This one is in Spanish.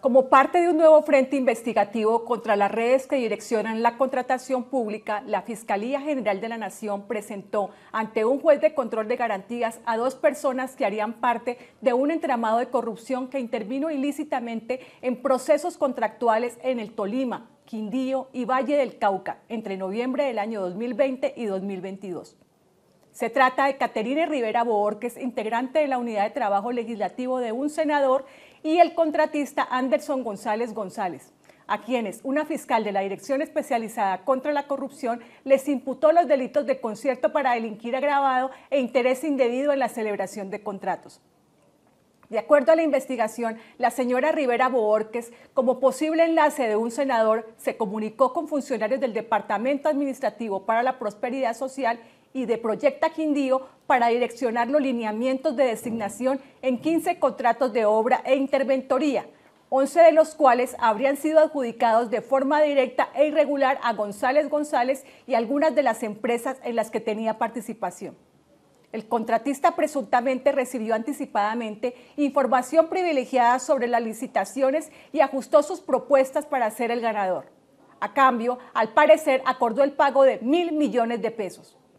Como parte de un nuevo frente investigativo contra las redes que direccionan la contratación pública, la Fiscalía General de la Nación presentó ante un juez de control de garantías a dos personas que harían parte de un entramado de corrupción que intervino ilícitamente en procesos contractuales en el Tolima, Quindío y Valle del Cauca entre noviembre del año 2020 y 2022. Se trata de Caterine Rivera Borges, integrante de la Unidad de Trabajo Legislativo de un senador, y el contratista Anderson González González, a quienes una fiscal de la Dirección Especializada contra la Corrupción les imputó los delitos de concierto para delinquir agravado e interés indebido en la celebración de contratos. De acuerdo a la investigación, la señora Rivera Borges, como posible enlace de un senador, se comunicó con funcionarios del Departamento Administrativo para la Prosperidad Social y de Proyecta Quindío para direccionar los lineamientos de designación en 15 contratos de obra e interventoría, 11 de los cuales habrían sido adjudicados de forma directa e irregular a González González y algunas de las empresas en las que tenía participación. El contratista presuntamente recibió anticipadamente información privilegiada sobre las licitaciones y ajustó sus propuestas para ser el ganador. A cambio, al parecer, acordó el pago de mil millones de pesos.